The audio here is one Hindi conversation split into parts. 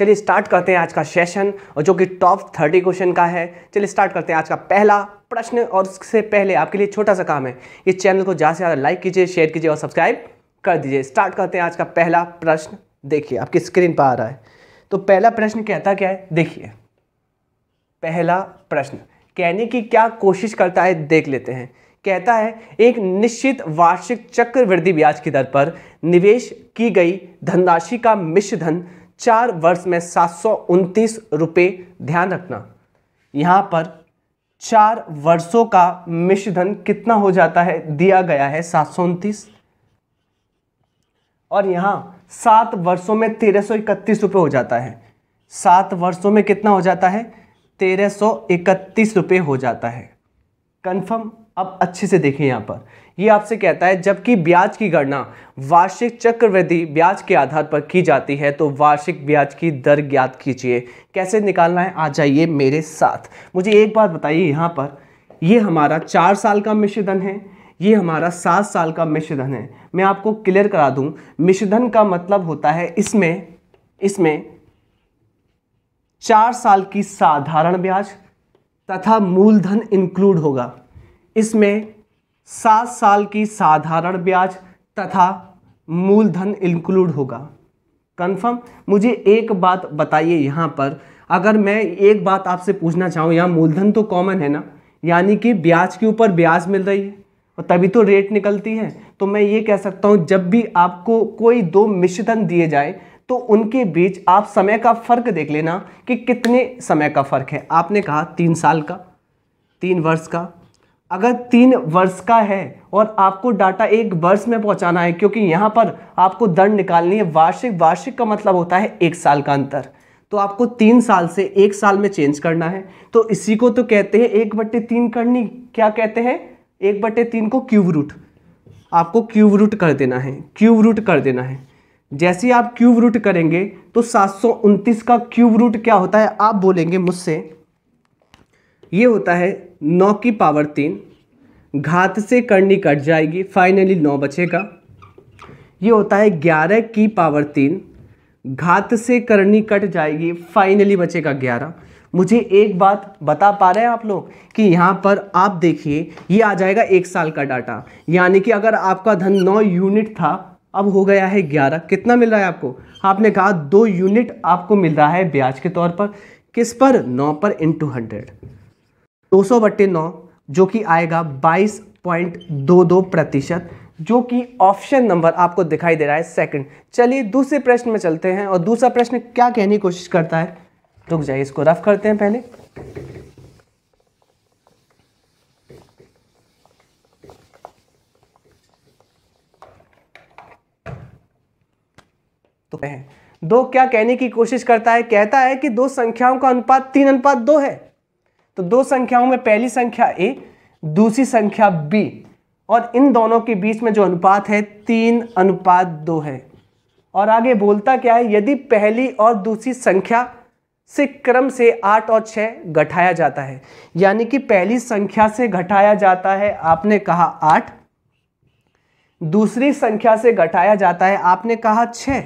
चलिए स्टार्ट करते हैं आज का सेशन और जो कि टॉप थर्टी क्वेश्चन का है चलिए स्टार्ट करते हैं आज का पहला प्रश्न और उससे पहले आपके लिए छोटा सा काम है इस चैनल को ज़्यादा से ज़्यादा लाइक कीजिए शेयर कीजिए और सब्सक्राइब कर दीजिए स्टार्ट करते हैं आज का पहला प्रश्न देखिए आपकी स्क्रीन पर आ रहा है तो पहला प्रश्न कहता क्या है देखिए पहला प्रश्न कहने की क्या कोशिश करता है देख लेते हैं कहता है एक निश्चित वार्षिक चक्रवृद्धि ब्याज की दर पर निवेश की गई धनराशि का मिश्र धन चार वर्ष में सात सौ उनतीस रुपये ध्यान रखना यहाँ पर चार वर्षों का मिश्रधन कितना हो जाता है दिया गया है सात सौ उनतीस और यहाँ सात वर्षों में तेरह सौ इकतीस रुपये हो जाता है सात वर्षों में कितना हो जाता है तेरह सौ इकतीस रुपये हो जाता है कन्फर्म अब अच्छे से देखें यहाँ पर ये आपसे कहता है जबकि ब्याज की गणना वार्षिक चक्रवृद्धि ब्याज के आधार पर की जाती है तो वार्षिक ब्याज की दर ज्ञात कीजिए कैसे निकालना है आ जाइए मेरे साथ मुझे एक बात बताइए यहाँ पर ये हमारा चार साल का मिश्रधन है ये हमारा सात साल का मिश्रधन है मैं आपको क्लियर करा दूं मिश्रधन का मतलब होता है इसमें इसमें चार साल की साधारण ब्याज तथा मूलधन इंक्लूड होगा इसमें सात साल की साधारण ब्याज तथा मूलधन इंक्लूड होगा कंफर्म मुझे एक बात बताइए यहाँ पर अगर मैं एक बात आपसे पूछना चाहूँ यहाँ मूलधन तो कॉमन है ना यानी कि ब्याज के ऊपर ब्याज मिल रही है और तभी तो रेट निकलती है तो मैं ये कह सकता हूँ जब भी आपको कोई दो मिश्रधन दिए जाए तो उनके बीच आप समय का फ़र्क देख लेना कि कितने समय का फ़र्क है आपने कहा तीन साल का तीन वर्ष का अगर तीन वर्ष का है और आपको डाटा एक वर्ष में पहुंचाना है क्योंकि यहाँ पर आपको दंड निकालनी है वार्षिक वार्षिक का मतलब होता है एक साल का अंतर तो आपको तीन साल से एक साल में चेंज करना है तो इसी को तो कहते हैं एक बट्टे तीन करनी क्या कहते हैं एक बट्टे तीन को क्यूब रूट आपको क्यूब रूट कर देना है क्यूब रूट कर देना है जैसे आप क्यूब रूट करेंगे तो सात का क्यूब रूट क्या होता है आप बोलेंगे मुझसे ये होता है नौ की पावर तीन घात से करनी कट जाएगी फाइनली नौ बचेगा ये होता है ग्यारह की पावर तीन घात से करनी कट जाएगी फाइनली बचेगा ग्यारह मुझे एक बात बता पा रहे हैं आप लोग कि यहाँ पर आप देखिए ये आ जाएगा एक साल का डाटा यानी कि अगर आपका धन नौ यूनिट था अब हो गया है ग्यारह कितना मिल रहा है आपको आपने कहा दो यूनिट आपको मिल रहा है ब्याज के तौर पर किस पर नौ पर इंटू हंड्रेड दो सौ बट्टे नौ जो कि आएगा 22.22 प्रतिशत जो कि ऑप्शन नंबर आपको दिखाई दे रहा है सेकंड चलिए दूसरे प्रश्न में चलते हैं और दूसरा प्रश्न क्या कहने की कोशिश करता है रुक जाइए इसको रफ करते हैं पहले तो दो क्या कहने की कोशिश करता है कहता है कि दो संख्याओं का अनुपात तीन अनुपात दो है तो दो संख्याओं में पहली संख्या ए दूसरी संख्या बी और इन दोनों के बीच में जो अनुपात है तीन अनुपात दो है और आगे बोलता क्या है यदि पहली और दूसरी संख्या से क्रम से आठ और छः घटाया जाता है यानी कि पहली संख्या से घटाया जाता है आपने कहा आठ दूसरी संख्या से घटाया जाता है आपने कहा छः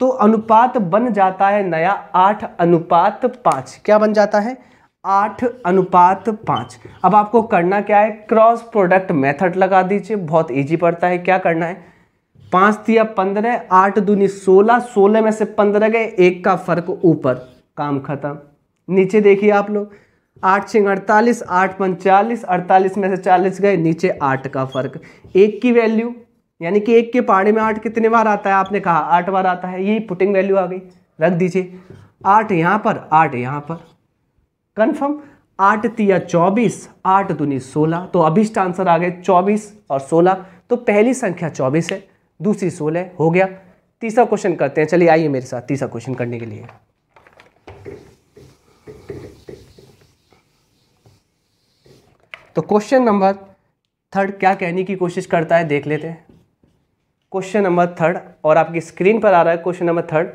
तो अनुपात बन जाता है नया आठ अनुपात पाँच क्या बन जाता है आठ अनुपात पाँच अब आपको करना क्या है क्रॉस प्रोडक्ट मेथड लगा दीजिए बहुत इजी पड़ता है क्या करना है पाँच दिया पंद्रह आठ दूनी सोलह सोलह में से पंद्रह गए एक का फर्क ऊपर काम खत्म नीचे देखिए आप लोग आठ छिंग अड़तालीस आठ पंचालीस अड़तालीस में से चालीस गए नीचे आठ का फर्क एक की वैल्यू यानी कि एक के पहाड़े में आठ कितने बार आता है आपने कहा आठ बार आता है यही पुटिंग वैल्यू आ गई रख दीजिए आठ यहाँ पर आठ यहाँ पर कंफर्म आठ तिया चौबीस आठ दुनी सोलह तो अभिष्ट आंसर आ गए चौबीस और सोलह तो पहली संख्या चौबीस है दूसरी सोलह हो गया तीसरा क्वेश्चन करते हैं चलिए आइए मेरे साथ तीसरा क्वेश्चन करने के लिए तो क्वेश्चन नंबर थर्ड क्या कहने की कोशिश करता है देख लेते हैं क्वेश्चन नंबर थर्ड और आपकी स्क्रीन पर आ रहा है क्वेश्चन नंबर थर्ड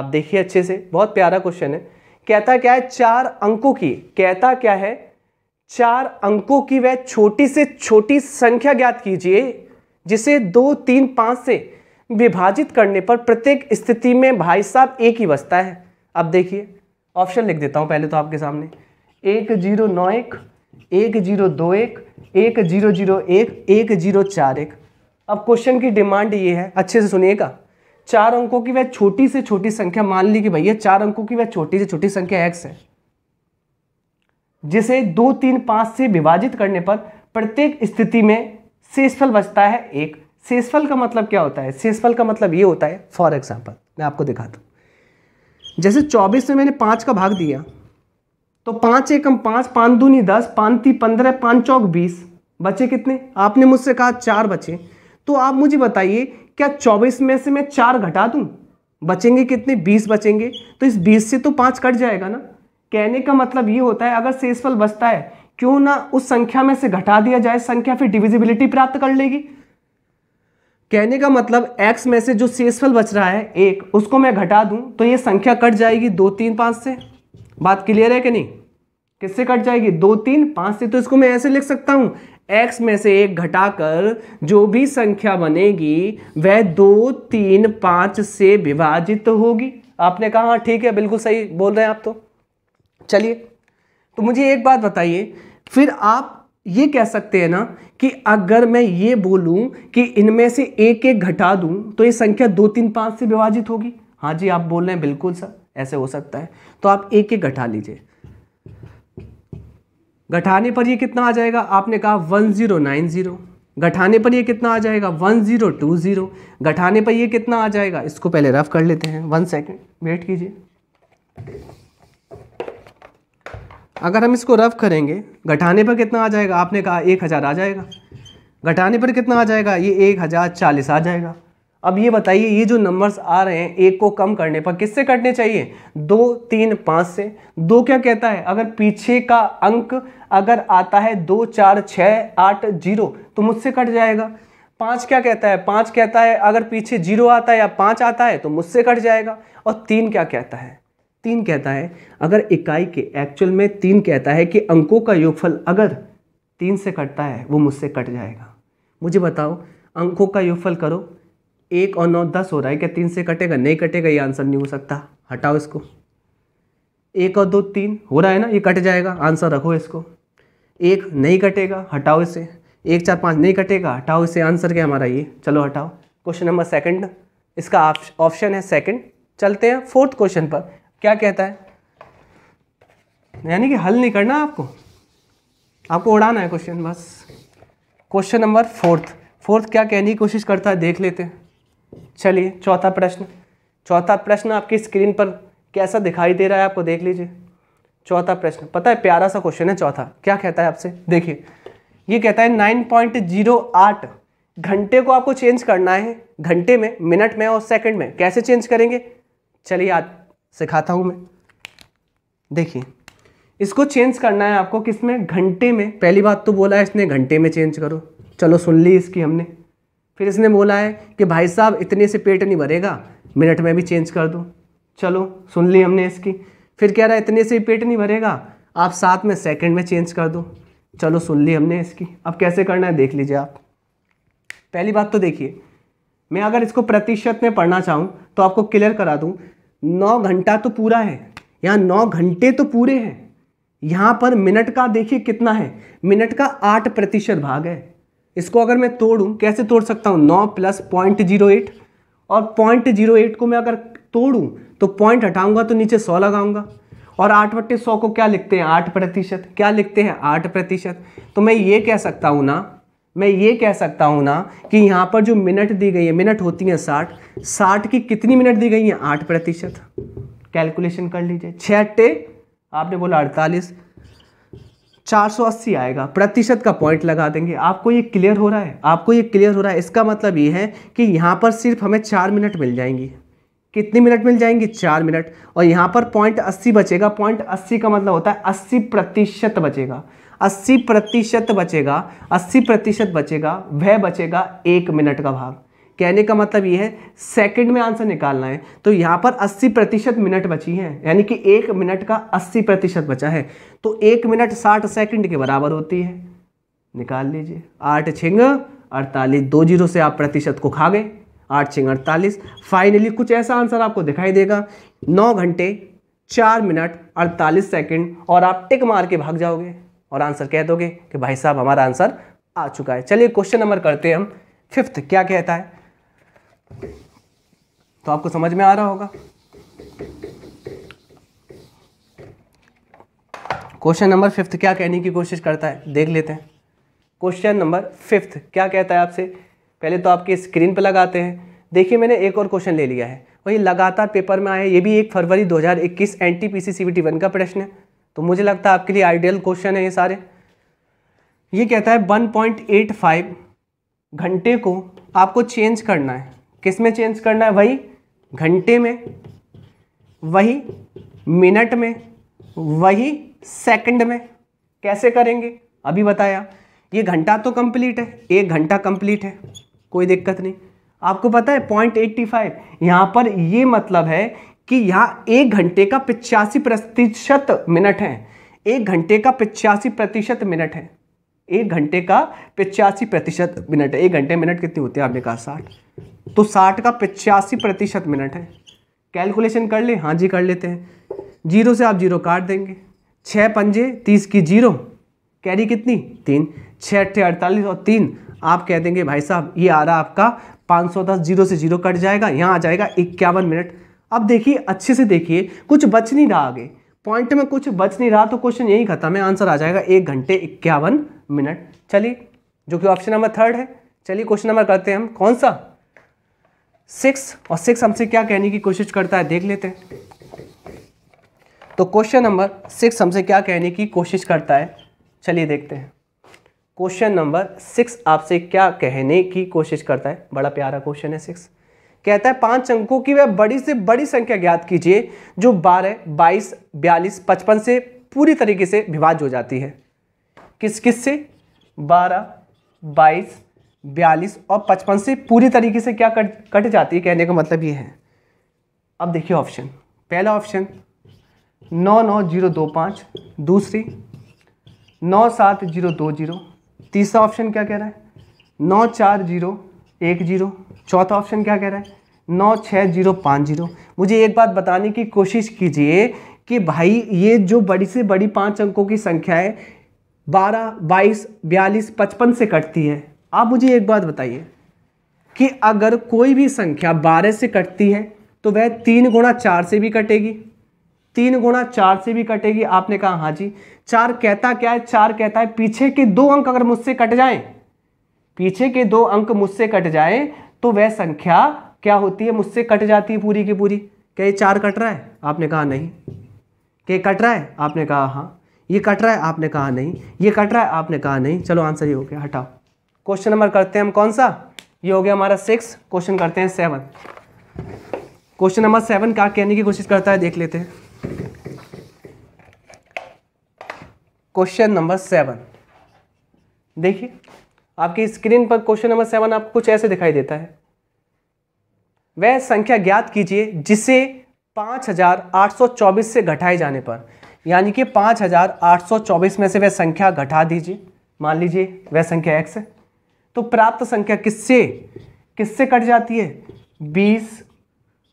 आप देखिए अच्छे से बहुत प्यारा क्वेश्चन है कहता क्या है चार अंकों की कहता क्या है चार अंकों की वह छोटी से छोटी संख्या ज्ञात कीजिए जिसे दो तीन पाँच से विभाजित करने पर प्रत्येक स्थिति में भाई साहब एक ही बचता है अब देखिए ऑप्शन लिख देता हूँ पहले तो आपके सामने एक जीरो नौ एक एक जीरो दो एक एक जीरो जीरो एक एक जीरो चार एक अब क्वेश्चन की डिमांड ये है अच्छे से सुनिएगा चार अंकों की वह छोटी से छोटी संख्या मान ली कि भैया चार अंकों की वह छोटी से छोटी संख्या एक्स है जिसे दो तीन पांच से विभाजित करने पर प्रत्येक स्थिति में शेषफल बचता है एक शेषफल का मतलब क्या होता है शेषफल का मतलब ये होता है फॉर एग्जाम्पल मैं आपको दिखाता हूँ जैसे चौबीस में मैंने पांच का भाग दिया तो पांच एकम पांच पांच दूनी दस पाँच पंद्रह पांच चौक बीस बचे कितने आपने मुझसे कहा चार बचे तो आप मुझे बताइए क्या चौबीस में से मैं चार घटा दूँ बचेंगे कितने बीस बचेंगे तो इस बीस से तो पाँच कट जाएगा ना कहने का मतलब ये होता है अगर शेषफल बचता है क्यों ना उस संख्या में से घटा दिया जाए संख्या फिर डिविजिबिलिटी प्राप्त कर लेगी कहने का मतलब x में से जो शेषफल बच रहा है एक उसको मैं घटा दूं तो ये संख्या कट जाएगी दो तीन पाँच से बात क्लियर है कि नहीं किससे कट जाएगी दो तीन पाँच से तो इसको मैं ऐसे लिख सकता हूँ एक्स में से एक घटाकर जो भी संख्या बनेगी वह दो तीन पाँच से विभाजित होगी आपने कहा ठीक है बिल्कुल सही बोल रहे हैं आप तो चलिए तो मुझे एक बात बताइए फिर आप ये कह सकते हैं ना कि अगर मैं ये बोलूं कि इनमें से एक एक घटा दूं तो ये संख्या दो तीन पाँच से विभाजित होगी हाँ जी आप बोल रहे हैं बिल्कुल सर ऐसे हो सकता है तो आप एक एक घटा लीजिए घटाने पर ये कितना आ जाएगा आपने कहा वन ज़ीरो नाइन ज़ीरो घटाने पर ये कितना आ जाएगा वन ज़ीरो टू ज़ीरो घटाने पर ये कितना आ जाएगा इसको पहले रफ कर लेते हैं वन सेकेंड वेट कीजिए अगर हम इसको रफ करेंगे घटाने पर कितना आ जाएगा आपने कहा एक हज़ार आ जाएगा घटाने पर कितना आ जाएगा ये एक हज़ार चालीस आ जाएगा अब ये बताइए ये जो नंबर्स आ रहे हैं एक को कम करने पर किससे कटने चाहिए दो तीन पाँच से दो क्या कहता है अगर पीछे का अंक अगर आता है दो चार छः आठ जीरो तो मुझसे कट जाएगा पाँच क्या कहता है पाँच कहता है अगर पीछे जीरो आता है या पाँच आता है तो मुझसे कट जाएगा और तीन क्या कहता है तीन कहता है अगर इकाई के एक्चुअल में तीन कहता है कि अंकों का योगफल अगर तीन से कटता है वो मुझसे कट जाएगा मुझे बताओ अंकों का योगफल करो एक और नौ दस हो रहा है क्या तीन से कटेगा नहीं कटेगा ये आंसर नहीं हो सकता हटाओ इसको एक और दो तीन हो रहा है ना ये कट जाएगा आंसर रखो इसको एक नहीं कटेगा हटाओ इसे एक चार पाँच नहीं कटेगा हटाओ इसे आंसर क्या हमारा ये चलो हटाओ क्वेश्चन नंबर सेकंड इसका ऑप्शन है सेकंड चलते हैं फोर्थ क्वेश्चन पर क्या कहता है यानी कि हल नहीं करना आपको आपको उड़ाना है क्वेश्चन बस क्वेश्चन नंबर फोर्थ फोर्थ क्या कहने की कोशिश करता है देख लेते हैं चलिए चौथा प्रश्न चौथा प्रश्न आपकी स्क्रीन पर कैसा दिखाई दे रहा है आपको देख लीजिए चौथा प्रश्न पता है प्यारा सा क्वेश्चन है चौथा क्या कहता है आपसे देखिए ये कहता है नाइन पॉइंट जीरो आठ घंटे को आपको चेंज करना है घंटे में मिनट में और सेकंड में कैसे चेंज करेंगे चलिए आज सिखाता हूँ मैं देखिए इसको चेंज करना है आपको किस में घंटे में पहली बात तो बोला है इसने घंटे में चेंज करो चलो सुन ली इसकी हमने फिर इसने बोला है कि भाई साहब इतने से पेट नहीं भरेगा मिनट में भी चेंज कर दो चलो सुन ली हमने इसकी फिर कह रहा है इतने से ही पेट नहीं भरेगा आप साथ में सेकंड में चेंज कर दो चलो सुन ली हमने इसकी अब कैसे करना है देख लीजिए आप पहली बात तो देखिए मैं अगर इसको प्रतिशत में पढ़ना चाहूँ तो आपको क्लियर करा दूँ नौ घंटा तो पूरा है यहाँ नौ घंटे तो पूरे हैं यहाँ पर मिनट का देखिए कितना है मिनट का आठ प्रतिशत भाग है इसको अगर मैं तोड़ूँ कैसे तोड़ सकता हूँ नौ प्लस पॉइंट जीरो एट और पॉइंट जीरो एट को मैं अगर तोड़ूँ तो पॉइंट हटाऊंगा तो नीचे सौ लगाऊंगा और आठ बट्टे सौ को क्या लिखते हैं आठ प्रतिशत क्या लिखते हैं आठ प्रतिशत तो मैं ये कह सकता हूँ ना मैं ये कह सकता हूँ ना कि यहाँ पर जो मिनट दी गई है मिनट होती है साठ साठ की कितनी मिनट दी गई है आठ प्रतिशत कैलकुलेशन कर लीजिए छः अट्टे आपने बोला अड़तालीस चार सौ अस्सी आएगा प्रतिशत का पॉइंट लगा देंगे आपको ये क्लियर हो रहा है आपको ये क्लियर हो रहा है इसका मतलब ये है कि यहाँ पर सिर्फ हमें चार मिनट मिल जाएंगी कितनी मिनट मिल जाएंगी चार मिनट और यहाँ पर पॉइंट अस्सी बचेगा पॉइंट अस्सी का मतलब होता है अस्सी प्रतिशत बचेगा अस्सी प्रतिशत बचेगा अस्सी प्रतिशत बचेगा वह बचेगा एक मिनट का भाग कहने का मतलब ये है सेकंड में आंसर निकालना है तो यहाँ पर अस्सी प्रतिशत मिनट बची है यानी कि एक मिनट का अस्सी प्रतिशत बचा है तो एक मिनट साठ सेकंड के बराबर होती है निकाल लीजिए आठ छिंग अड़तालीस दो जीरो से आप प्रतिशत को खा गए आठ छिंग अड़तालीस फाइनली कुछ ऐसा आंसर आपको दिखाई देगा नौ घंटे चार मिनट अड़तालीस सेकेंड और आप टिक मार के भाग जाओगे और आंसर कह दोगे कि भाई साहब हमारा आंसर आ चुका है चलिए क्वेश्चन नंबर करते हैं हम फिफ्थ क्या कहता है तो आपको समझ में आ रहा होगा क्वेश्चन नंबर फिफ्थ क्या कहने की कोशिश करता है देख लेते हैं क्वेश्चन नंबर फिफ्थ क्या कहता है आपसे पहले तो आपके स्क्रीन पर लगाते हैं देखिए मैंने एक और क्वेश्चन ले लिया है वही लगातार पेपर में आया ये भी एक फरवरी 2021 एन टी सीबीटी वन का प्रश्न है तो मुझे लगता है आपके लिए आइडियल क्वेश्चन है ये सारे ये कहता है 1.85 घंटे को आपको चेंज करना है किस में चेंज करना है वही घंटे में वही मिनट में वही सेकंड में कैसे करेंगे अभी बताया ये घंटा तो कंप्लीट है एक घंटा कंप्लीट है कोई दिक्कत नहीं आपको पता है पॉइंट एट्टी फाइव यहाँ पर ये मतलब है कि यहाँ एक घंटे का पिचासी प्रतिशत मिनट है एक घंटे का पिचासी प्रतिशत मिनट है एक घंटे का पिचासी प्रतिशत मिनट है एक घंटे मिनट कितनी होती है आपने कहा साठ तो साठ का पिचासी प्रतिशत मिनट है कैलकुलेशन कर ले हाँ जी कर लेते हैं जीरो से आप जीरो काट देंगे छः पंजे तीस की जीरो कैरी कितनी तीन छः अट्ठे अड़तालीस और तीन आप कह देंगे भाई साहब ये आ रहा आपका पाँच सौ दस जीरो से जीरो कट जाएगा यहाँ आ जाएगा इक्यावन मिनट अब देखिए अच्छे से देखिए कुछ बच नहीं रहा आगे पॉइंट में कुछ बच नहीं रहा तो क्वेश्चन यही खत्म है आंसर आ जाएगा एक घंटे इक्यावन मिनट चलिए जो कि ऑप्शन नंबर थर्ड है चलिए क्वेश्चन नंबर करते हैं हम कौन सा सिक्स और सिक्स हमसे क्या कहने की कोशिश करता है देख लेते हैं तो क्वेश्चन नंबर सिक्स हमसे क्या कहने की कोशिश करता है चलिए देखते हैं क्वेश्चन नंबर सिक्स आपसे क्या कहने की कोशिश करता है बड़ा प्यारा क्वेश्चन है सिक्स कहता है पांच अंकों की वह बड़ी से बड़ी संख्या ज्ञात कीजिए जो बारह बाईस बयालीस पचपन से पूरी तरीके से विभाज्य हो जाती है किस किस से बारह बाईस बयालीस और पचपन से पूरी तरीके से क्या कट कट जाती है कहने का मतलब ये है अब देखिए ऑप्शन पहला ऑप्शन नौ नौ जीरो दो पाँच दूसरी नौ सात जीरो दो जीरो तीसरा ऑप्शन क्या कह रहा है नौ चार जीरो एक जीरो चौथा ऑप्शन क्या कह रहा है नौ छः जीरो पाँच जीरो मुझे एक बात बताने की कोशिश कीजिए कि भाई ये जो बड़ी से बड़ी पाँच अंकों की संख्या है बारह बाईस बयालीस पचपन से कटती है आप मुझे एक बात बताइए कि अगर कोई भी संख्या बारह से कटती है तो वह तीन गुणा चार से भी कटेगी तीन गुणा चार से भी कटेगी आपने कहा हाँ जी चार कहता क्या है चार कहता है पीछे के दो अंक अगर मुझसे कट जाए पीछे के दो अंक मुझसे कट जाए तो वह संख्या क्या होती है मुझसे कट जाती है पूरी की पूरी क्या ये चार कट रहा है आपने कहा नहीं क्या ये कट रहा है आपने कहा हाँ ये कट रहा है आपने कहा नहीं ये कट रहा है आपने कहा नहीं चलो आंसर ये हो गया हटाओ क्वेश्चन नंबर करते हैं हम कौन सा ये हो गया हमारा सिक्स क्वेश्चन करते हैं सेवन क्वेश्चन नंबर सेवन क्या कहने की कोशिश करता है देख लेते हैं क्वेश्चन नंबर सेवन देखिए आपकी स्क्रीन पर क्वेश्चन नंबर सेवन आपको कुछ ऐसे दिखाई देता है वह संख्या ज्ञात कीजिए जिसे 5,824 से घटाए जाने पर यानी कि 5,824 में से वह संख्या घटा दीजिए मान लीजिए वह संख्या एक्स है तो प्राप्त संख्या किससे किससे कट जाती है 20,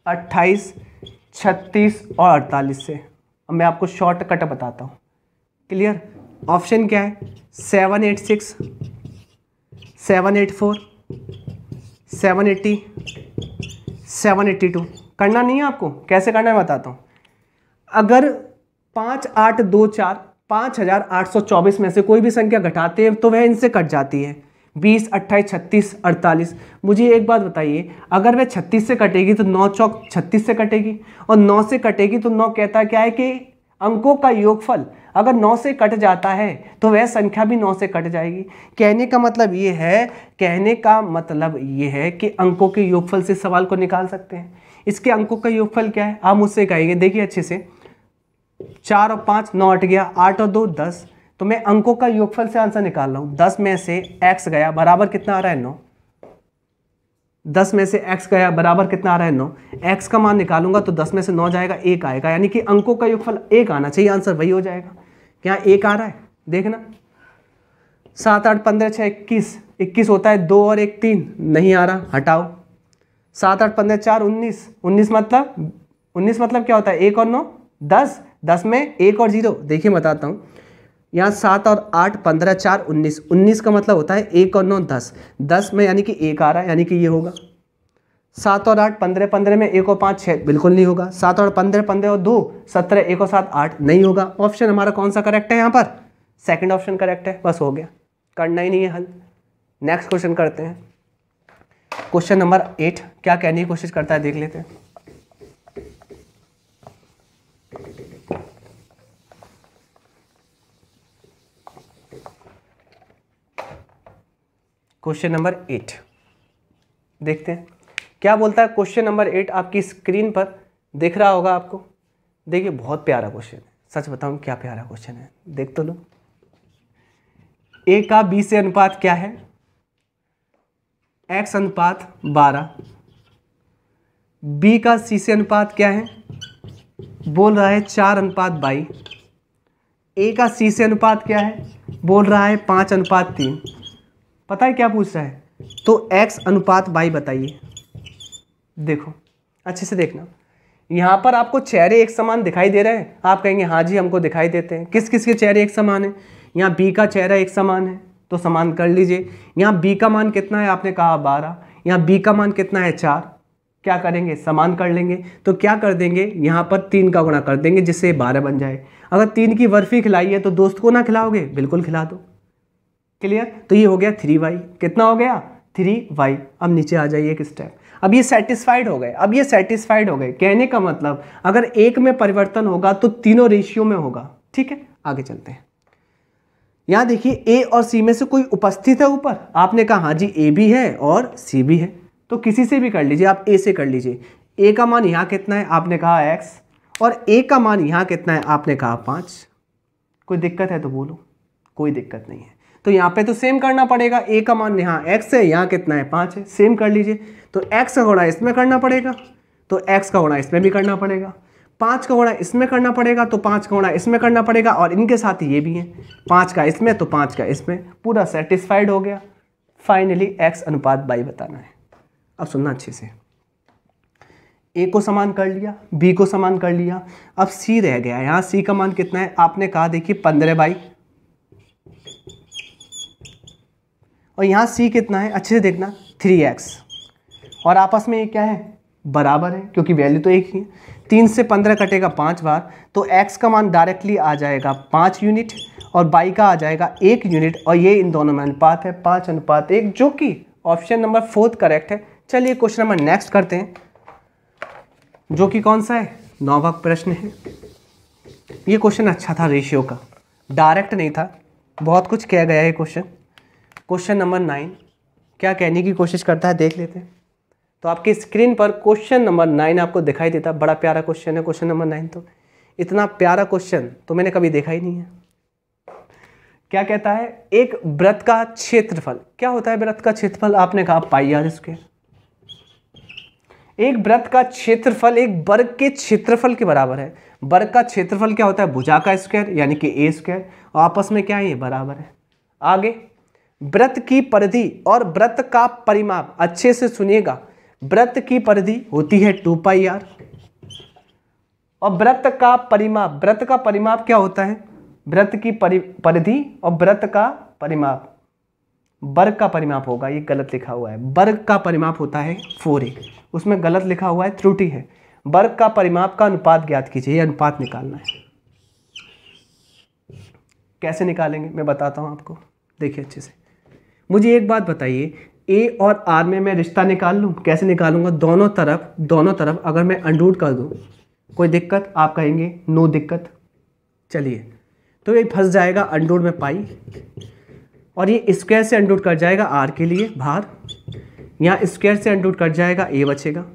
अट्ठाईस छत्तीस और अड़तालीस से अब मैं आपको शॉर्ट कट बताता हूँ क्लियर ऑप्शन क्या है seven eight six seven eight four seven eighty seven eighty two करना नहीं है आपको कैसे करना है बताता हूँ अगर पाँच आठ दो चार पाँच हज़ार आठ सौ चौबीस में से कोई भी संख्या घटाते हैं तो वह इनसे कट जाती है बीस अट्ठाईस छत्तीस अड़तालीस मुझे एक बात बताइए अगर वह छत्तीस से कटेगी तो नौ चौक छत्तीस से कटेगी और नौ से कटेगी तो नौ कहता क्या है कि अंकों का योगफल अगर नौ से कट जाता है तो वह संख्या भी नौ से कट जाएगी कहने का मतलब ये है कहने का मतलब ये है कि अंकों के योगफल से सवाल को निकाल सकते हैं इसके अंकों का योगफल क्या है आप मुझसे कहेंगे देखिए अच्छे से चार और पाँच नौ अट गया आठ और दो दस तो मैं अंकों का योगफल से आंसर निकाल रहा हूं दस में से एक्स गया बराबर कितना आ रहा है नौ दस में से एक्स गया बराबर कितना आ रहा है नौ एक्स का मान निकालूंगा तो दस में से नौ जाएगा एक आएगा यानी कि अंकों का योगफल एक आना चाहिए आंसर वही हो जाएगा क्या एक आ रहा है देखना सात आठ पंद्रह छः इक्कीस इक्कीस होता है दो और एक तीन नहीं आ रहा हटाओ सात आठ पंद्रह चार उन्नीस उन्नीस मतलब उन्नीस मतलब क्या होता है एक और नौ दस दस में एक और जीरो देखिए बताता हूँ यहाँ सात और आठ पंद्रह चार उन्नीस उन्नीस का मतलब होता है एक और नौ दस दस में यानी कि एक आ रहा है यानी कि ये होगा सात और आठ पंद्रह पंद्रह में एक और पाँच छः बिल्कुल नहीं होगा सात और पंद्रह पंद्रह और दो सत्रह एक और सात आठ नहीं होगा ऑप्शन हमारा कौन सा करेक्ट है यहाँ पर सेकंड ऑप्शन करेक्ट है बस हो गया करना ही नहीं है हल नेक्स्ट क्वेश्चन करते हैं क्वेश्चन नंबर एट क्या कहने की कोशिश करता है देख लेते हैं क्वेश्चन नंबर एट देखते हैं क्या बोलता है क्वेश्चन नंबर एट आपकी स्क्रीन पर दिख रहा होगा आपको देखिए बहुत प्यारा क्वेश्चन है सच बताऊं क्या प्यारा क्वेश्चन है देख तो लो ए का बी से अनुपात क्या है एक्स अनुपात बारह बी का सी से अनुपात क्या है बोल रहा है चार अनुपात बाई ए का सी से अनुपात क्या है बोल रहा है पाँच अनुपात तीन पता है क्या पूछ रहा है तो एक्स अनुपात बाई बताइए देखो अच्छे से देखना यहाँ पर आपको चेहरे एक समान दिखाई दे रहे हैं आप कहेंगे हाँ जी हमको दिखाई देते हैं किस किस के चेहरे एक समान है यहाँ बी का चेहरा एक समान है तो समान कर लीजिए यहाँ बी का मान कितना है आपने कहा बारह यहाँ बी का मान कितना है चार क्या करेंगे समान कर लेंगे तो क्या कर देंगे यहाँ पर तीन का गुणा कर देंगे जिससे बारह बन जाए अगर तीन की बर्फ़ी खिलाई है तो दोस्त को ना खिलाओगे बिल्कुल खिला दो क्लियर तो ये हो गया थ्री वाई कितना हो गया थ्री वाई अब नीचे आ जाइए एक स्टेप अब ये सेटिस्फाइड हो गए अब ये सेटिस्फाइड हो गए कहने का मतलब अगर एक में परिवर्तन होगा तो तीनों रेशियो में होगा ठीक है आगे चलते हैं यहाँ देखिए ए और सी में से कोई उपस्थित है ऊपर आपने कहा हाँ जी ए भी है और सी भी है तो किसी से भी कर लीजिए आप ए से कर लीजिए ए का मान यहाँ कितना है आपने कहा एक्स और ए का मान यहाँ कितना है आपने कहा पाँच कोई दिक्कत है तो बोलो कोई दिक्कत नहीं है तो यहाँ पे तो सेम करना पड़ेगा ए का मान यहाँ एक्स है यहाँ कितना है पाँच है सेम कर लीजिए तो एक्स का घोड़ा इसमें करना पड़ेगा तो एक्स का घोड़ा इसमें भी करना पड़ेगा पाँच का घोड़ा इसमें करना पड़ेगा तो पाँच का घोड़ा इसमें करना पड़ेगा और इनके साथ ये भी हैं पाँच का इसमें तो पाँच का इसमें पूरा सेटिस्फाइड हो गया फाइनली एक्स अनुपात बाई बताना है अब सुनना अच्छे से ए को समान कर लिया बी को समान कर लिया अब सी रह गया यहाँ सी का मान कितना है आपने कहा देखिए पंद्रह बाई और यहाँ सी कितना है अच्छे से देखना थ्री एक्स और आपस में ये क्या है बराबर है क्योंकि वैल्यू तो एक ही है तीन से पंद्रह कटेगा पाँच बार तो एक्स का मान डायरेक्टली आ जाएगा पाँच यूनिट और बाई का आ जाएगा एक यूनिट और ये इन दोनों में अनुपात है पाँच अनुपात एक जो कि ऑप्शन नंबर फोर्थ करेक्ट है चलिए क्वेश्चन नंबर नेक्स्ट करते हैं जो कि कौन सा है नौवा प्रश्न है ये क्वेश्चन अच्छा था रेशियो का डायरेक्ट नहीं था बहुत कुछ किया गया है क्वेश्चन क्वेश्चन नंबर नाइन क्या कहने की कोशिश करता है देख लेते हैं तो आपकी स्क्रीन पर क्वेश्चन नंबर नाइन आपको दिखाई देता है बड़ा प्यारा क्वेश्चन है क्वेश्चन नंबर नाइन तो इतना प्यारा क्वेश्चन तो मैंने कभी देखा ही नहीं है क्या कहता है एक व्रत का क्षेत्रफल क्या होता है व्रत का क्षेत्रफल आपने कहा पाई आर स्क्वेयर एक व्रत का क्षेत्रफल एक वर्ग के क्षेत्रफल के बराबर है वर्ग का क्षेत्रफल क्या होता है भुजा का स्क्वायर यानी कि ए स्क्वायर आपस में क्या है ये बराबर है आगे व्रत की परिधि और व्रत का परिमाप अच्छे से सुनिएगा व्रत की परिधि होती है टू पाई आर और व्रत का परिमाप व्रत का परिमाप क्या होता है व्रत की परिधि और व्रत का परिमाप वर्ग का परिमाप होगा ये गलत लिखा हुआ है वर्ग का परिमाप होता है फोर ए उसमें गलत लिखा हुआ है त्रुटि है वर्ग का परिमाप का अनुपात ज्ञात कीजिए ये अनुपात निकालना है कैसे निकालेंगे मैं बताता हूँ आपको देखिए अच्छे से मुझे एक बात बताइए ए और आर में मैं रिश्ता निकाल लूँ कैसे निकालूंगा दोनों तरफ दोनों तरफ अगर मैं अंडरूट कर दूँ कोई दिक्कत आप कहेंगे नो दिक्कत चलिए तो ये फंस जाएगा अंडरूट में पाई और ये स्क्वायर से अंडरूट कर जाएगा आर के लिए बाहर यहाँ स्क्वायर से अंडरूट कर जाएगा ए बचेगा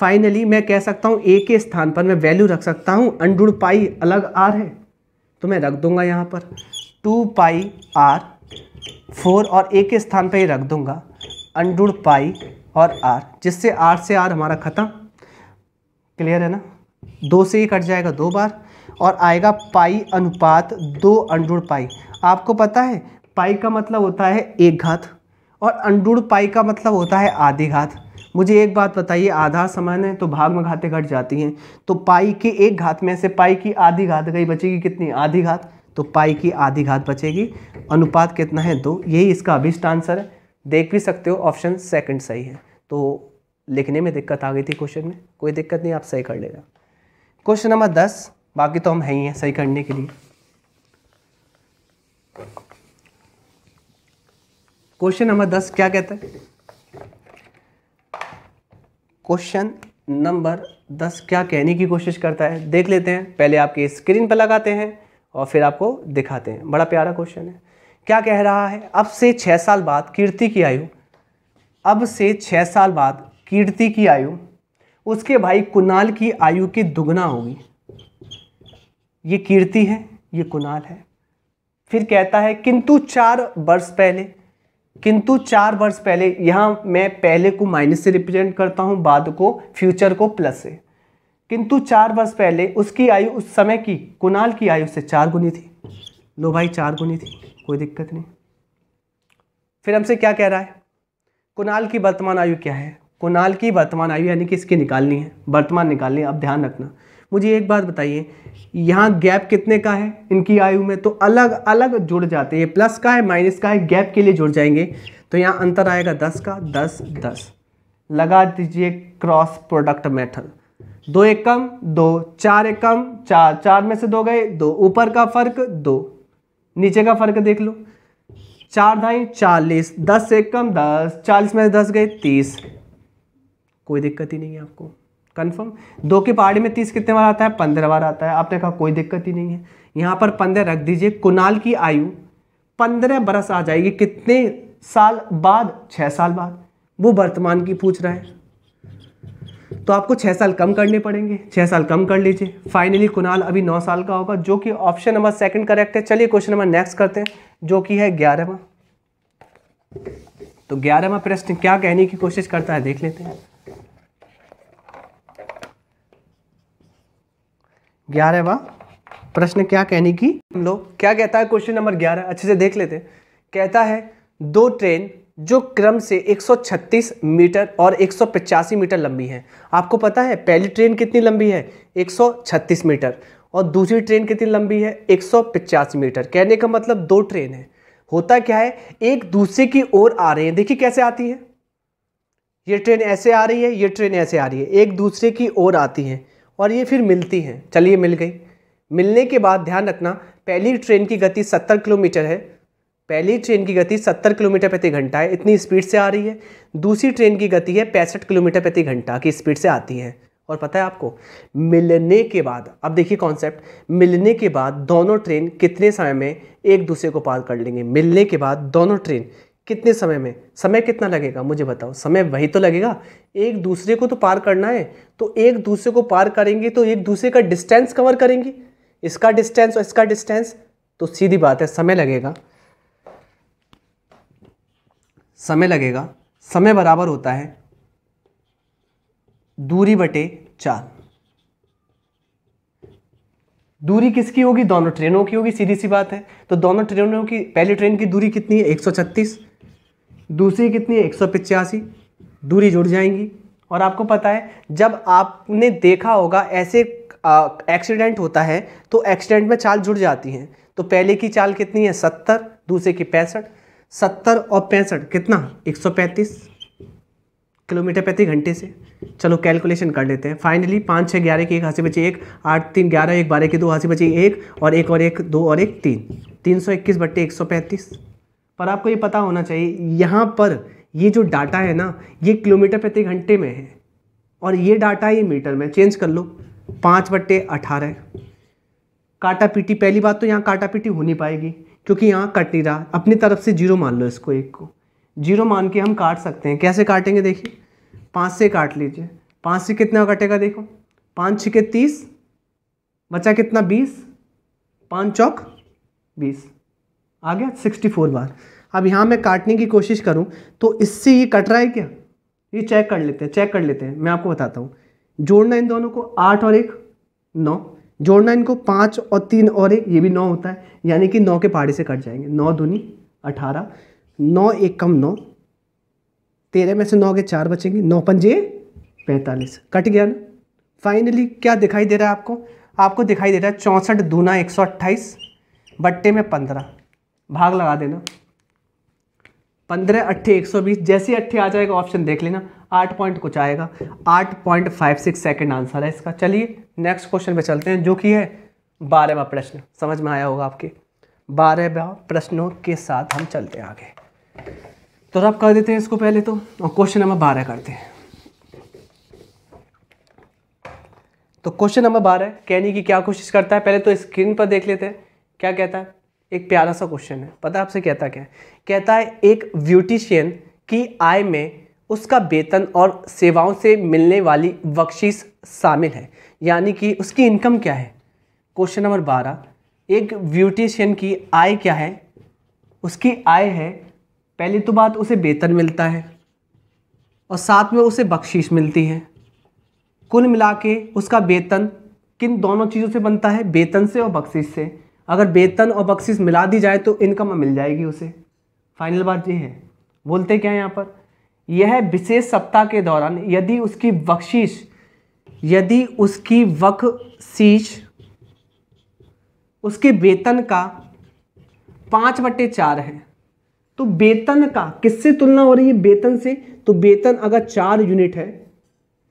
फाइनली मैं कह सकता हूँ ए के स्थान पर मैं वैल्यू रख सकता हूँ अंडरूट पाई अलग आर है तो मैं रख दूंगा यहाँ पर टू पाई आर फोर और ए के स्थान पे ही रख दूंगा अंडूड पाई और आर जिससे आर से आर हमारा ख़त्म क्लियर है ना दो से ही कट जाएगा दो बार और आएगा पाई अनुपात दो अंडूड पाई आपको पता है पाई का मतलब होता है एक घात और अंडूड पाई का मतलब होता है आधी घात मुझे एक बात बताइए आधार समान है तो भाग में घातें घट जाती हैं तो पाई के एक घात में से पाई की आधी घात गई बचेगी कितनी आधी घात तो पाई की आधी घात बचेगी अनुपात कितना है दो तो यही इसका अभिष्ट आंसर है देख भी सकते हो ऑप्शन सेकंड सही है तो लिखने में दिक्कत आ गई थी क्वेश्चन में कोई दिक्कत नहीं आप सही कर लेगा क्वेश्चन नंबर दस बाकी तो हम है ही हैं सही करने के लिए क्वेश्चन नंबर दस क्या कहता है क्वेश्चन नंबर दस क्या कहने की कोशिश करता है देख लेते हैं पहले आपके स्क्रीन पर लगाते हैं और फिर आपको दिखाते हैं बड़ा प्यारा क्वेश्चन है क्या कह रहा है अब से छः साल बाद कीर्ति की आयु अब से छः साल बाद कीर्ति की आयु उसके भाई कुणाल की आयु की दुगना होगी ये कीर्ति है ये कुणाल है फिर कहता है किंतु चार वर्ष पहले किंतु चार वर्ष पहले यहाँ मैं पहले को माइनस से रिप्रेजेंट करता हूँ बाद को फ्यूचर को प्लस से किंतु चार वर्ष पहले उसकी आयु उस समय की कुणाल की आयु से चार गुनी थी लो भाई चार गुनी थी कोई दिक्कत नहीं फिर हमसे क्या कह रहा है कुणाल की वर्तमान आयु क्या है कुणाल की वर्तमान आयु यानी कि इसकी निकालनी है वर्तमान निकालनी है अब ध्यान रखना मुझे एक बात बताइए यहाँ गैप कितने का है इनकी आयु में तो अलग अलग जुड़ जाते हैं प्लस का है माइनस का है गैप के लिए जुड़ जाएंगे तो यहाँ अंतर आएगा दस का दस दस लगा दीजिए क्रॉस प्रोडक्ट मेथड दो एक कम दो चार एक कम चार चार में से दो गए दो ऊपर का फर्क दो नीचे का फर्क देख लो चार ढाई चालीस दस एक कम दस चालीस में दस गए तीस कोई दिक्कत ही नहीं है आपको कन्फर्म दो के पहाड़ी में तीस कितने बार आता है पंद्रह बार आता है आपने कहा कोई दिक्कत ही नहीं है यहाँ पर पंद्रह रख दीजिए कुणाल की आयु पंद्रह बरस आ जाएगी कितने साल बाद छः साल बाद वो वर्तमान की पूछ रहा है तो आपको छः साल कम करने पड़ेंगे छः साल कम कर लीजिए फाइनली कुणाल अभी नौ साल का होगा जो कि ऑप्शन नंबर सेकंड करेक्ट है चलिए क्वेश्चन नंबर नेक्स्ट करते हैं जो कि है ग्यारहवा तो ग्यारहवा प्रश्न क्या कहने की कोशिश करता है देख लेते हैं ग्यारहवा प्रश्न क्या कहने की हम लोग क्या कहता है क्वेश्चन नंबर ग्यारह अच्छे से देख लेते हैं कहता है दो ट्रेन जो क्रम से 136 मीटर और एक मीटर लंबी है आपको पता है पहली ट्रेन कितनी लंबी है 136 मीटर और दूसरी ट्रेन कितनी लंबी है एक मीटर कहने का मतलब दो ट्रेन है होता क्या है एक दूसरे की ओर आ रही है देखिए कैसे आती है ये ट्रेन ऐसे आ रही है ये ट्रेन ऐसे आ रही है एक दूसरे की ओर आती हैं और ये फिर मिलती हैं चलिए मिल गई मिलने के बाद ध्यान रखना पहली ट्रेन की गति 70 किलोमीटर है पहली ट्रेन की गति 70 किलोमीटर प्रति घंटा है इतनी स्पीड से आ रही है दूसरी ट्रेन की गति है पैंसठ किलोमीटर प्रति घंटा की स्पीड से आती है और पता है आपको मिलने के बाद अब देखिए कॉन्सेप्ट मिलने के बाद दोनों ट्रेन कितने समय में एक दूसरे को पार कर लेंगे मिलने के बाद दोनों ट्रेन कितने समय में समय कितना लगेगा मुझे बताओ समय वही तो लगेगा एक दूसरे को तो पार करना है तो एक दूसरे को पार करेंगे तो एक दूसरे का डिस्टेंस कवर करेंगी इसका डिस्टेंस और इसका डिस्टेंस तो सीधी बात है समय लगेगा समय लगेगा समय बराबर होता है दूरी बटे चार दूरी किसकी होगी दोनों ट्रेनों की होगी सीधी सी बात है तो दोनों ट्रेनों की पहली ट्रेन की दूरी कितनी है 136 दूसरी कितनी है एक दूरी जुड़ जाएंगी और आपको पता है जब आपने देखा होगा ऐसे एक्सीडेंट होता है तो एक्सीडेंट में चाल जुड़ जाती हैं तो पहले की चाल कितनी है सत्तर दूसरे की पैंसठ सत्तर और पैंसठ कितना एक सौ पैंतीस किलोमीटर प्रति घंटे से चलो कैलकुलेशन कर लेते हैं फाइनली पाँच छः ग्यारह की एक हंसी बची एक आठ तीन ग्यारह एक बारह की दो हंसी बची एक और एक और एक दो और एक तीन तीन सौ इक्कीस बट्टे एक सौ पैंतीस पर आपको ये पता होना चाहिए यहाँ पर ये जो डाटा है ना ये किलोमीटर प्रति घंटे में है और ये डाटा ये मीटर में चेंज कर लो पाँच बट्टे अठारह काटा पीटी पहली बात तो यहाँ काटा पीटी हो नहीं पाएगी क्योंकि यहाँ कट नहीं रहा अपनी तरफ से जीरो मान लो इसको एक को जीरो मान के हम काट सकते हैं कैसे काटेंगे देखिए पाँच से काट लीजिए पाँच से कितना कटेगा देखो पाँच छः के तीस बचा कितना बीस पाँच चौक बीस आ गया सिक्सटी फोर बार अब यहाँ मैं काटने की कोशिश करूँ तो इससे ये कट रहा है क्या ये चेक कर लेते हैं चेक कर लेते हैं मैं आपको बताता हूँ जोड़ना इन दोनों को आठ और एक नौ जोड़ना इनको पाँच और तीन और एक ये भी नौ होता है यानी कि नौ के पहाड़ी से कट जाएंगे नौ धुनी अठारह नौ एक कम नौ तेरह में से नौ के चार बचेंगे नौ पंजे पैंतालीस कट गया ना फाइनली क्या दिखाई दे रहा है आपको आपको दिखाई दे रहा है चौंसठ दूना एक सौ अट्ठाईस बट्टे में पंद्रह भाग लगा देना पंद्रह अट्ठे एक सौ बीस जैसे अट्ठे आ जाएगा ऑप्शन देख लेना आठ पॉइंट कुछ आएगा आठ point five six second answer है इसका चलिए नेक्स्ट क्वेश्चन पे चलते हैं जो कि है बारहवा प्रश्न समझ में आया होगा आपके बारहवा प्रश्नों के साथ हम चलते हैं आगे तो रब कर देते हैं इसको पहले तो और क्वेश्चन नंबर बारह करते हैं तो क्वेश्चन नंबर बारह कहने की क्या कोशिश करता है पहले तो स्क्रीन पर देख लेते हैं क्या कहता है एक प्यारा सा क्वेश्चन है पता आपसे कहता क्या है कहता है एक ब्यूटिशियन की आय में उसका वेतन और सेवाओं से मिलने वाली बख्शिश शामिल है यानी कि उसकी इनकम क्या है क्वेश्चन नंबर बारह एक ब्यूटिशियन की आय क्या है उसकी आय है पहले तो बात उसे वेतन मिलता है और साथ में उसे बख्शीश मिलती है कुल मिला के उसका वेतन किन दोनों चीज़ों से बनता है वेतन से और बख्शिश से अगर वेतन और बख्शिश मिला दी जाए तो इनकम मिल जाएगी उसे फाइनल बात ये है बोलते क्या है यहाँ पर यह विशेष सप्ताह के दौरान यदि उसकी बख्शिश यदि उसकी बख्शीश उसके वेतन का पाँच बटे चार है तो वेतन का किससे तुलना हो रही है वेतन से तो वेतन अगर चार यूनिट है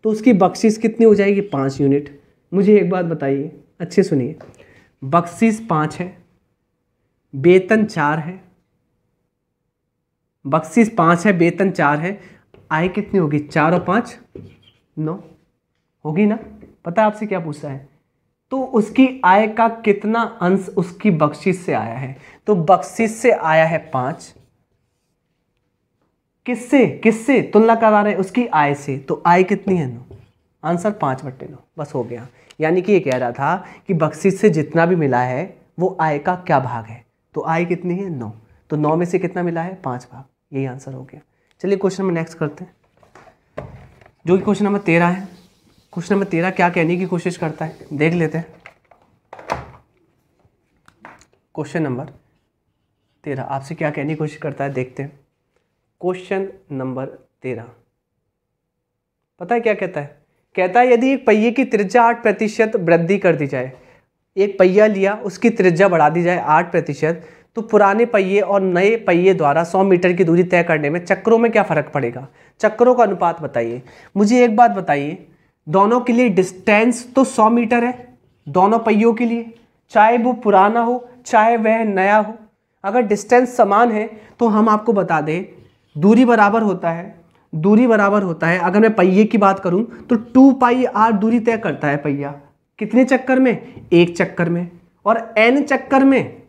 तो उसकी बख्शीश कितनी हो जाएगी पाँच यूनिट मुझे एक बात बताइए अच्छे सुनिए बख्शीश पाँच है वेतन चार है बख्शीस पाँच है वेतन चार है आय कितनी होगी चार और पाँच नौ होगी ना पता है आपसे क्या पूछा है तो उसकी आय का कितना अंश उसकी बख्शिश से आया है तो बख्शिश से आया है पाँच किससे किससे तुलना करा रहे उसकी आय से तो आय कितनी है नौ आंसर पाँच बट्टे नौ बस हो गया यानी कि ये कह रहा था कि बख्शिश से जितना भी मिला है वो आय का क्या भाग है तो आय कितनी है नौ तो नौ में से कितना मिला है पाँच भाग यही आंसर हो गया चलिए क्वेश्चन नंबर नेक्स्ट करते हैं जो कि क्वेश्चन नंबर तेरह है क्वेश्चन नंबर तेरह क्या कहने की कोशिश करता है देख लेते हैं क्वेश्चन नंबर तेरह आपसे क्या कहने की कोशिश करता है देखते हैं क्वेश्चन नंबर तेरह पता है क्या कहता है कहता है यदि एक पहिए की त्रिज्या आठ प्रतिशत वृद्धि कर दी जाए एक पहिया लिया उसकी त्रिज्या बढ़ा दी जाए आठ प्रतिशत तो पुराने पहिए और नए पहिए द्वारा 100 मीटर की दूरी तय करने में चक्रों में क्या फ़र्क पड़ेगा चक्रों का अनुपात बताइए मुझे एक बात बताइए दोनों के लिए डिस्टेंस तो 100 मीटर है दोनों पहियों के लिए चाहे वो पुराना हो चाहे वह नया हो अगर डिस्टेंस समान है तो हम आपको बता दें दूरी बराबर होता है दूरी बराबर होता है अगर मैं पहिए की बात करूँ तो टू पाई आर दूरी तय करता है पहिया कितने चक्कर में एक चक्कर में और एन चक्कर में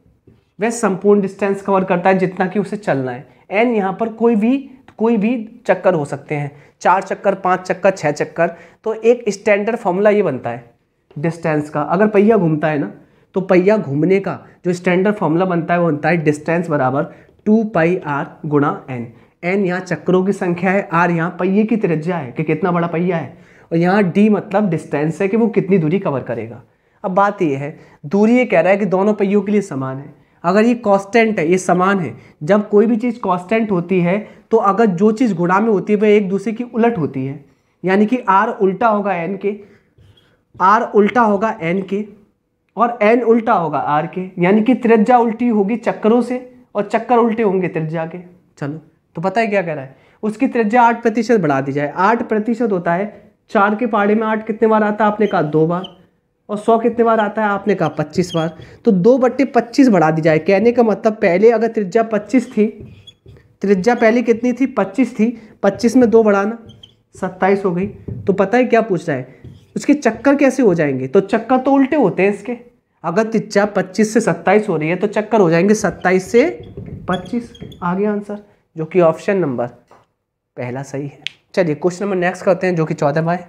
वह संपूर्ण डिस्टेंस कवर करता है जितना कि उसे चलना है एन यहाँ पर कोई भी कोई भी चक्कर हो सकते हैं चार चक्कर पाँच चक्कर छः चक्कर तो एक स्टैंडर्ड फॉर्मूला ये बनता है डिस्टेंस का अगर पहिया घूमता है ना तो पहिया घूमने का जो स्टैंडर्ड फॉर्मूला बनता है वो बनता है डिस्टेंस बराबर टू पाई आर गुणा एन एन यहाँ चक्करों की संख्या है आर यहाँ पहिए की त्रिज्या है कि कितना बड़ा पहिया है और यहाँ डी मतलब डिस्टेंस है कि वो कितनी दूरी कवर करेगा अब बात यह है दूरी ये कह रहा है कि दोनों पहियों के लिए समान है अगर ये कॉन्स्टेंट है ये समान है जब कोई भी चीज़ कॉन्स्टेंट होती है तो अगर जो चीज़ गुणा में होती है वह एक दूसरे की उलट होती है यानी कि आर उल्टा होगा एन के आर उल्टा होगा एन के और एन उल्टा होगा आर के यानी कि त्रिज्या उल्टी होगी चक्करों से और चक्कर उल्टे होंगे त्रिज्या के चलो तो पता है क्या कह रहा है उसकी त्रिज्या आठ प्रतिशत बढ़ा दी जाए आठ प्रतिशत होता है चार के पाड़े में आठ कितने बार आता है आपने कहा दो बार और सौ कितने बार आता है आपने कहा पच्चीस बार तो दो बट्टे पच्चीस बढ़ा दी जाए कहने का मतलब पहले अगर त्रिज्या पच्चीस थी त्रिज्या पहले कितनी थी पच्चीस थी पच्चीस में दो बढ़ाना सत्ताईस हो गई तो पता है क्या पूछ रहा है उसके चक्कर कैसे हो जाएंगे तो चक्कर तो उल्टे होते हैं इसके अगर त्रिज्या पच्चीस से सत्ताईस हो रही है तो चक्कर हो जाएंगे सत्ताईस से पच्चीस आ गया आंसर जो कि ऑप्शन नंबर पहला सही है चलिए क्वेश्चन नंबर नेक्स्ट करते हैं जो कि चौदह बाय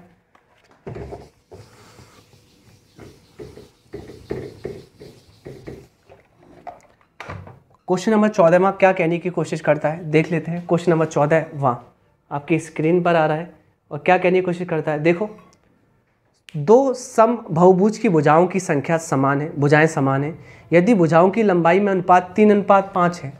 क्वेश्चन नंबर चौदह माँ क्या कहने की कोशिश करता है देख लेते हैं क्वेश्चन नंबर चौदह वहाँ आपकी स्क्रीन पर आ रहा है और क्या कहने की कोशिश करता है देखो दो सम बहुभुज की भुजाओं की संख्या समान है भुजाएं समान है यदि भुजाओं की लंबाई में अनुपात तीन अनुपात पाँच है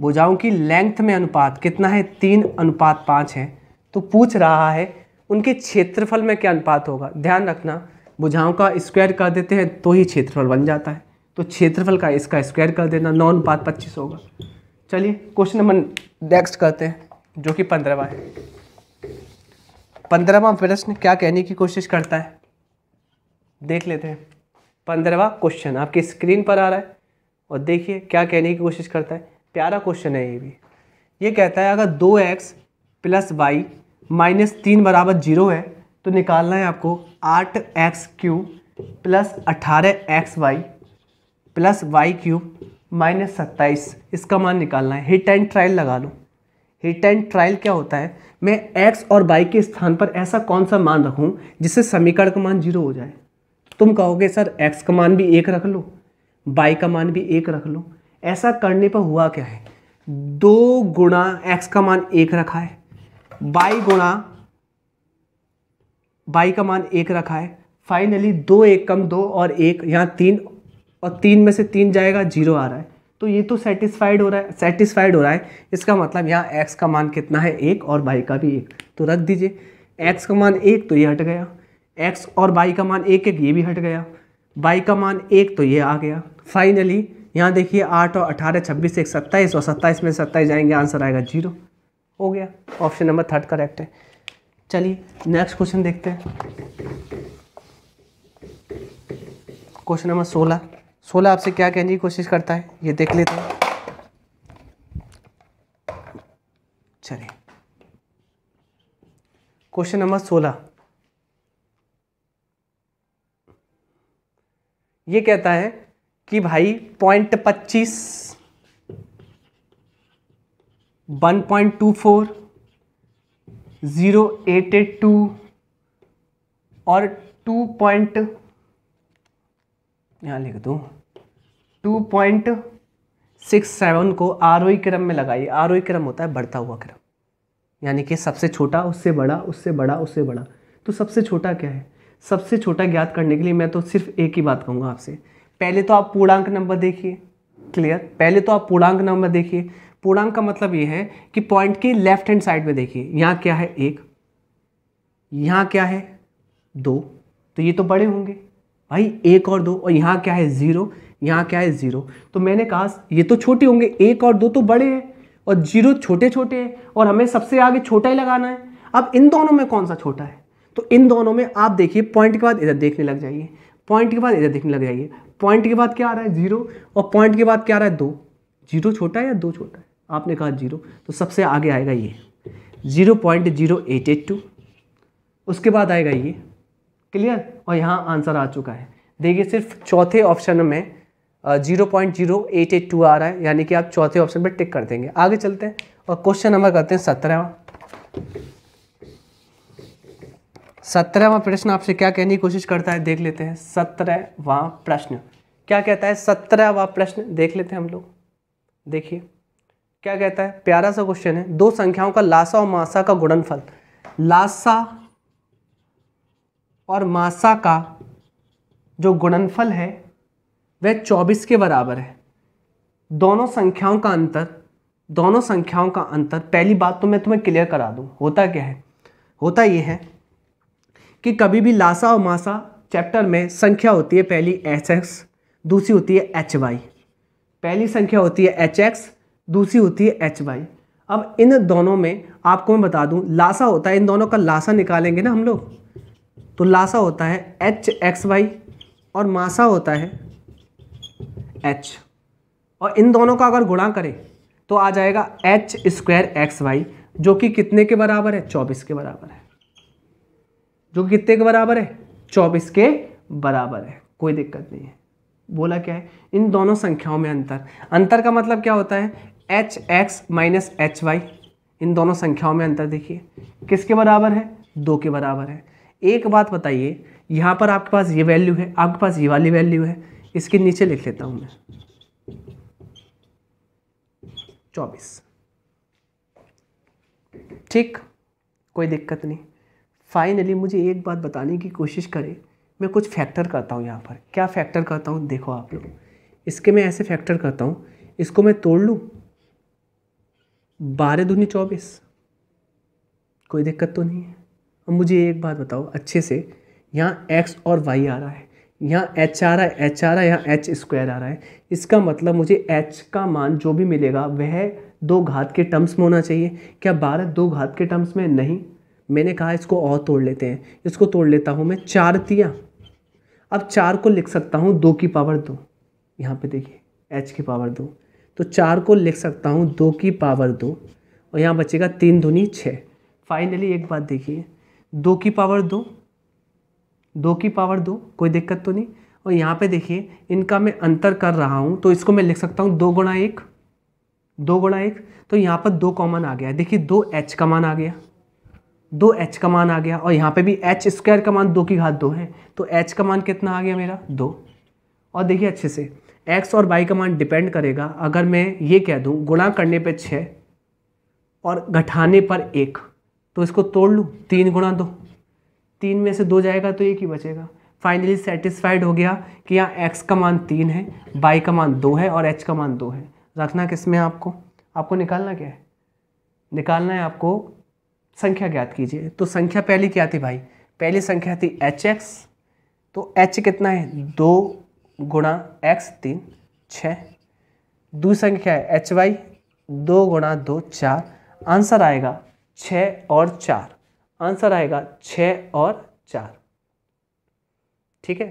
भुजाओं की लेंथ में अनुपात कितना है तीन अनुपात पाँच है तो पूछ रहा है उनके क्षेत्रफल में क्या अनुपात होगा ध्यान रखना भुजाओं का स्क्वायर कर देते हैं तो ही क्षेत्रफल बन जाता है तो क्षेत्रफल का इसका स्क्वायर कर देना नौ अनुपात पच्चीस होगा चलिए क्वेश्चन नंबर नेक्स्ट करते हैं जो कि पंद्रहवा है पंद्रहवा प्रश्न क्या कहने की कोशिश करता है देख लेते हैं पंद्रहवा क्वेश्चन आपकी स्क्रीन पर आ रहा है और देखिए क्या कहने की कोशिश करता है प्यारा क्वेश्चन है ये भी ये कहता है अगर दो एक्स प्लस वाई माइनस तीन बराबर जीरो है तो निकालना है आपको आठ एक्स क्यू प्लस अठारह x y plus y cube minus सत्ताईस इसका मान निकालना है हिट एंड ट्रायल लगा लो हिट एंड ट्रायल क्या होता है मैं एक्स और वाई के स्थान पर ऐसा कौन सा मान रखूँ जिससे समीकरण का मान जीरो हो जाए तुम कहोगे सर एक्स का मान भी एक रख लो वाई का मान भी एक रख लो ऐसा करने पर हुआ क्या है दो गुणा एक्स का मान एक रखा है बाई गुणा बाई का मान एक रखा है फाइनली दो एक कम दो और एक यहाँ तीन और तीन में से तीन जाएगा जीरो आ रहा है तो ये तो सेटिस्फाइड हो रहा है सेटिस्फाइड हो रहा है इसका मतलब यहाँ एक्स का मान कितना है एक और बाई का भी एक तो रख दीजिए एक्स का मान एक तो ये हट गया एक्स और बाई का मान एक एक ये भी हट गया बाई का मान एक तो ये आ गया फाइनली यहाँ देखिए आठ और अठारह छब्बीस एक सत्ताईस और सत्ताईस में सत्ताईस जाएंगे आंसर आएगा जीरो हो गया ऑप्शन नंबर थर्ड करेक्ट है चलिए नेक्स्ट क्वेश्चन देखते हैं क्वेश्चन नंबर सोलह सोलह आपसे क्या कहने की कोशिश करता है ये देख लेते हैं चलिए क्वेश्चन नंबर सोलह ये कहता है कि भाई पॉइंट पच्चीस one point two four zero eight eight two और टू पॉइंट यहां लिख दो 2.67 को आरोही क्रम में लगाइए आरोही क्रम होता है बढ़ता हुआ क्रम यानी कि सबसे छोटा उससे बड़ा उससे बड़ा उससे बड़ा तो सबसे छोटा क्या है सबसे छोटा ज्ञात करने के लिए मैं तो सिर्फ एक ही बात कहूँगा आपसे पहले तो आप पूर्णांक नंबर देखिए क्लियर पहले तो आप पूर्णांक नंबर देखिए पूर्णांक का मतलब ये है कि पॉइंट के लेफ्ट हैंड साइड में देखिए यहाँ क्या है एक यहाँ क्या है दो तो ये तो बड़े होंगे भाई एक और दो और यहाँ क्या है ज़ीरो यहाँ क्या है ज़ीरो तो मैंने कहा ये तो छोटे होंगे एक और दो तो बड़े हैं और जीरो छोटे छोटे हैं और हमें सबसे आगे छोटा ही लगाना है अब इन दोनों में कौन सा छोटा है तो इन दोनों में आप देखिए पॉइंट के बाद इधर देखने लग जाइए पॉइंट के बाद इधर देखने लग जाइए पॉइंट के बाद क्या आ रहा है जीरो और पॉइंट के बाद क्या आ रहा है दो जीरो छोटा है या दो छोटा है आपने कहा जीरो तो सबसे आगे आएगा ये zero point zero eight eight two उसके बाद आएगा ये क्लियर और यहाँ आंसर आ चुका है देखिए सिर्फ चौथे ऑप्शन में zero point zero eight eight two आ रहा है यानी कि आप चौथे ऑप्शन पर टिक कर देंगे आगे चलते हैं और क्वेश्चन नंबर करते हैं सत्रहवा सत्रहवा प्रश्न आपसे क्या कहने की कोशिश करता है देख लेते हैं सत्रहवा प्रश्न क्या कहता है सत्रहवा प्रश्न देख लेते हैं हम लोग देखिए क्या कहता है प्यारा सा क्वेश्चन है दो संख्याओं का लासा और मासा का गुणनफल लासा और मासा का जो गुणनफल है वह चौबीस के बराबर है दोनों संख्याओं का अंतर दोनों संख्याओं का अंतर पहली बात तो मैं तुम्हें क्लियर करा दूँ होता क्या है होता यह है कि कभी भी लासा और मासा चैप्टर में संख्या होती है पहली एच एक्स दूसरी होती है एच वाई पहली संख्या होती है एच एक्स दूसरी होती है एच वाई अब इन दोनों में आपको मैं बता दूं लासा होता है इन दोनों का लासा निकालेंगे ना हम लोग तो लासा होता है एच एक्स वाई और मासा होता है एच और इन दोनों का अगर गुणा करें तो आ जाएगा एच स्क्वायर एक्स वाई जो कि कितने के बराबर है चौबीस के बराबर है जो कितने के बराबर है चौबीस के बराबर है कोई दिक्कत नहीं है बोला क्या है इन दोनों संख्याओं में अंतर अंतर का मतलब क्या होता है H x minus H y इन दोनों संख्याओं में अंतर देखिए किसके बराबर है दो के बराबर है एक बात बताइए यहाँ पर आपके पास ये वैल्यू है आपके पास ये वाली वैल्यू है इसके नीचे लिख लेता हूँ मैं चौबीस ठीक कोई दिक्कत नहीं फाइनली मुझे एक बात बताने की कोशिश करें मैं कुछ फैक्टर करता हूँ यहाँ पर क्या फैक्टर करता हूँ देखो आप लोग इसके मैं ऐसे फैक्टर करता हूँ इसको मैं तोड़ लूँ बारह दूनी चौबीस कोई दिक्कत तो नहीं है अब मुझे एक बात बताओ अच्छे से यहाँ एक्स और वाई आ रहा है यहाँ एच आ रहा है एच आ रहा है यहाँ एच स्क्वायर आ रहा है इसका मतलब मुझे एच का मान जो भी मिलेगा वह दो घात के टर्म्स में होना चाहिए क्या बारह दो घात के टर्म्स में नहीं मैंने कहा इसको और तोड़ लेते हैं इसको तोड़ लेता हूँ मैं चार तिया अब चार को लिख सकता हूँ दो की पावर दो यहाँ पे देखिए एच की पावर दो तो चार को लिख सकता हूँ दो की पावर दो और यहाँ बचेगा तीन धुनी छः फाइनली एक बात देखिए दो की पावर दो दो की पावर दो कोई दिक्कत तो नहीं और यहाँ पे देखिए इनका मैं अंतर कर रहा हूँ तो इसको मैं लिख सकता हूँ दो गुणा एक दो गुणा एक तो यहाँ पर दो कॉमन आ गया देखिए दो एच का मान आ गया दो एच का मान आ गया और यहाँ पे भी एच स्क्वायर का मान दो की घात दो है तो एच का मान कितना आ गया मेरा दो और देखिए अच्छे से एक्स और वाई का मान डिपेंड करेगा अगर मैं ये कह दूँ गुणा करने पर छः और घटाने पर एक तो इसको तोड़ लूँ तीन गुणा दो तीन में से दो जाएगा तो एक ही बचेगा फाइनली सेटिस्फाइड हो गया कि यहाँ एक्स का मान तीन है बाई का मान दो है और एच का मान दो है रखना किस में आपको आपको निकालना क्या है निकालना है आपको संख्या ज्ञात कीजिए तो संख्या पहली क्या थी भाई पहली संख्या थी एच एक्स तो एच कितना है दो गुणा एक्स तीन छः दूसरी संख्या है एच वाई दो गुणा दो चार आंसर आएगा छः और चार आंसर आएगा छ और चार ठीक है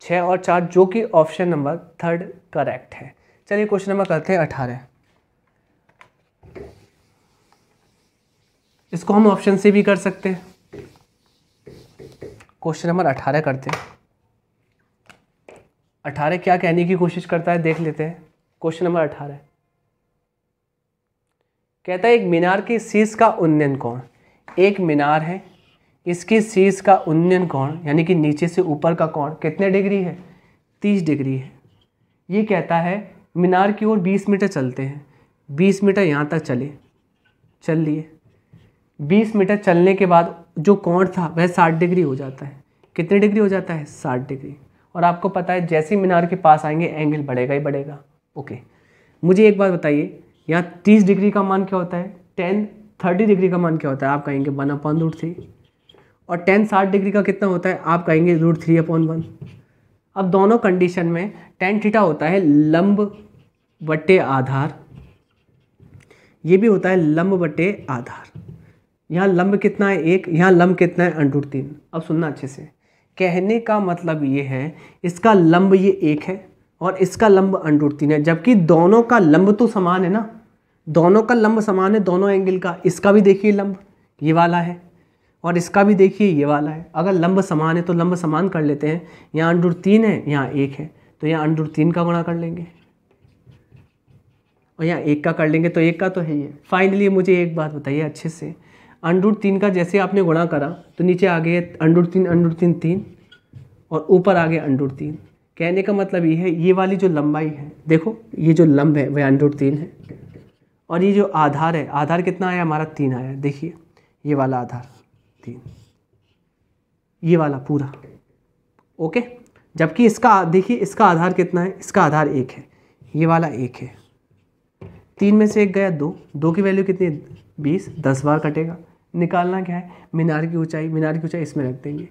छ और चार जो कि ऑप्शन नंबर थर्ड करेक्ट है चलिए क्वेश्चन नंबर करते हैं अठारह इसको हम ऑप्शन से भी कर सकते हैं क्वेश्चन नंबर अठारह करते हैं अठारह क्या कहने की कोशिश करता है देख लेते हैं क्वेश्चन नंबर अठारह कहता है एक मीनार की शीश का उन्नयन कौन एक मीनार है इसके शीर्ष का उन्नयन कोण यानी कि नीचे से ऊपर का कोण कितने डिग्री है तीस डिग्री है ये कहता है मीनार की ओर बीस मीटर चलते हैं बीस मीटर यहाँ तक चले चल लिए बीस मीटर चलने के बाद जो कोण था वह साठ डिग्री हो जाता है कितने डिग्री हो जाता है साठ डिग्री और आपको पता है जैसे मीनार के पास आएंगे एंगल बढ़ेगा ही बढ़ेगा ओके मुझे एक बात बताइए यहाँ तीस डिग्री का मान क्या होता है टेन थर्टी डिग्री का मान क्या होता है आप कहेंगे वन अपॉन रूट थ्री और टेन साठ डिग्री का कितना होता है आप कहेंगे रूट थ्री अपॉन वन अब दोनों कंडीशन में टेन थीटा होता है लंब बटे आधार ये भी होता है लंब बटे आधार यहाँ लंब कितना है एक यहाँ लंब कितना है अंडूट तीन अब सुनना अच्छे से कहने का मतलब ये है इसका लंब ये एक है और इसका लंब अंडूट तीन है जबकि दोनों का लंब तो समान है ना दोनों का लंब समान है दोनों एंगल का इसका भी देखिए लंब ये वाला है और इसका भी देखिए ये वाला है अगर लंब समान है तो लंब समान कर लेते हैं यहाँ अंडूर तीन है यहाँ एक है तो यहाँ अंडूर तीन का गुणा कर लेंगे और यहाँ एक का कर लेंगे तो एक का तो है ये फाइनली मुझे एक बात बताइए अच्छे से अंडूर तीन का जैसे आपने गुणा करा तो नीचे आ गए अंडूर तीन अंडूर तीन तीन और ऊपर आ गए अंडूर तीन कहने का मतलब ये है ये वाली जो लंबाई है देखो ये जो लंब है वह अंडूर तीन है और ये जो आधार है आधार कितना आया हमारा तीन आया देखिए ये वाला आधार तीन ये वाला पूरा ओके जबकि इसका देखिए इसका आधार कितना है इसका आधार एक है ये वाला एक है तीन में से एक गया दो दो की वैल्यू कितनी बीस दस बार कटेगा निकालना क्या है मीनार की ऊंचाई मीनार की ऊंचाई इसमें रख देंगे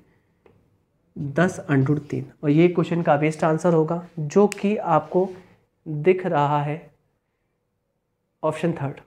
दस अंडूर तीन और ये क्वेश्चन का बेस्ट आंसर होगा जो कि आपको दिख रहा है ऑप्शन थर्ड